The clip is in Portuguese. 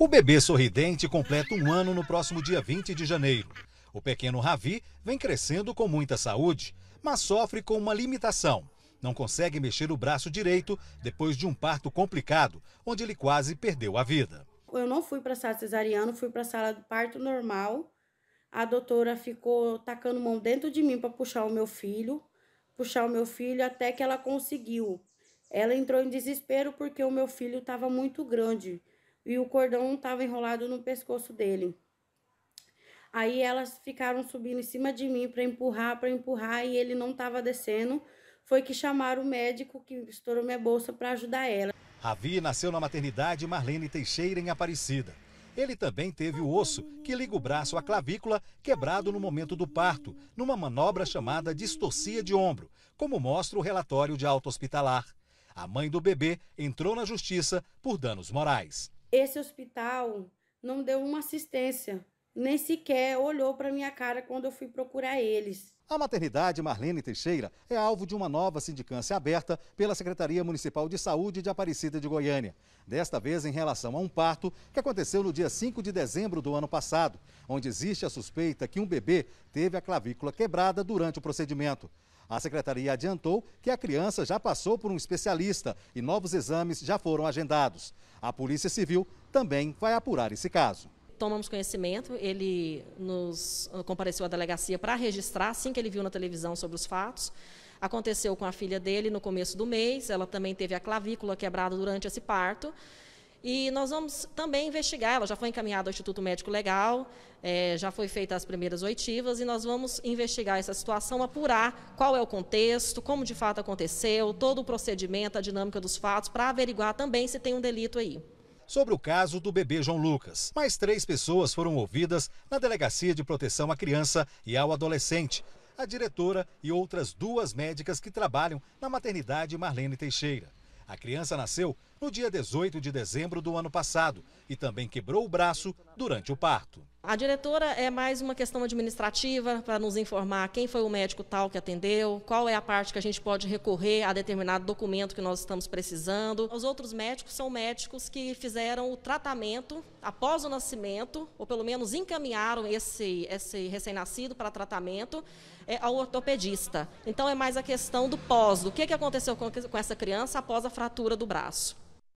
O bebê sorridente completa um ano no próximo dia 20 de janeiro. O pequeno Ravi vem crescendo com muita saúde, mas sofre com uma limitação. Não consegue mexer o braço direito depois de um parto complicado, onde ele quase perdeu a vida. Eu não fui para a sala cesariana, fui para a sala do parto normal. A doutora ficou tacando mão dentro de mim para puxar o meu filho, puxar o meu filho até que ela conseguiu. Ela entrou em desespero porque o meu filho estava muito grande e o cordão estava enrolado no pescoço dele. Aí elas ficaram subindo em cima de mim para empurrar, para empurrar e ele não estava descendo. Foi que chamaram o médico que estourou minha bolsa para ajudar ela. Ravi nasceu na maternidade Marlene Teixeira em Aparecida. Ele também teve o osso, que liga o braço à clavícula, quebrado no momento do parto, numa manobra chamada distorcia de ombro, como mostra o relatório de auto hospitalar. A mãe do bebê entrou na justiça por danos morais. Esse hospital não deu uma assistência, nem sequer olhou para minha cara quando eu fui procurar eles. A maternidade Marlene Teixeira é alvo de uma nova sindicância aberta pela Secretaria Municipal de Saúde de Aparecida de Goiânia. Desta vez em relação a um parto que aconteceu no dia 5 de dezembro do ano passado, onde existe a suspeita que um bebê teve a clavícula quebrada durante o procedimento. A secretaria adiantou que a criança já passou por um especialista e novos exames já foram agendados. A Polícia Civil também vai apurar esse caso tomamos conhecimento, ele nos eh, compareceu à delegacia para registrar, assim que ele viu na televisão sobre os fatos. Aconteceu com a filha dele no começo do mês, ela também teve a clavícula quebrada durante esse parto. E nós vamos também investigar, ela já foi encaminhada ao Instituto Médico Legal, é, já foi feita as primeiras oitivas, e nós vamos investigar essa situação, apurar qual é o contexto, como de fato aconteceu, todo o procedimento, a dinâmica dos fatos, para averiguar também se tem um delito aí sobre o caso do bebê João Lucas. Mais três pessoas foram ouvidas na Delegacia de Proteção à Criança e ao Adolescente. A diretora e outras duas médicas que trabalham na maternidade Marlene Teixeira. A criança nasceu no dia 18 de dezembro do ano passado e também quebrou o braço durante o parto. A diretora é mais uma questão administrativa para nos informar quem foi o médico tal que atendeu, qual é a parte que a gente pode recorrer a determinado documento que nós estamos precisando. Os outros médicos são médicos que fizeram o tratamento após o nascimento, ou pelo menos encaminharam esse, esse recém-nascido para tratamento é, ao ortopedista. Então é mais a questão do pós, do que, que aconteceu com, com essa criança após a fratura do braço.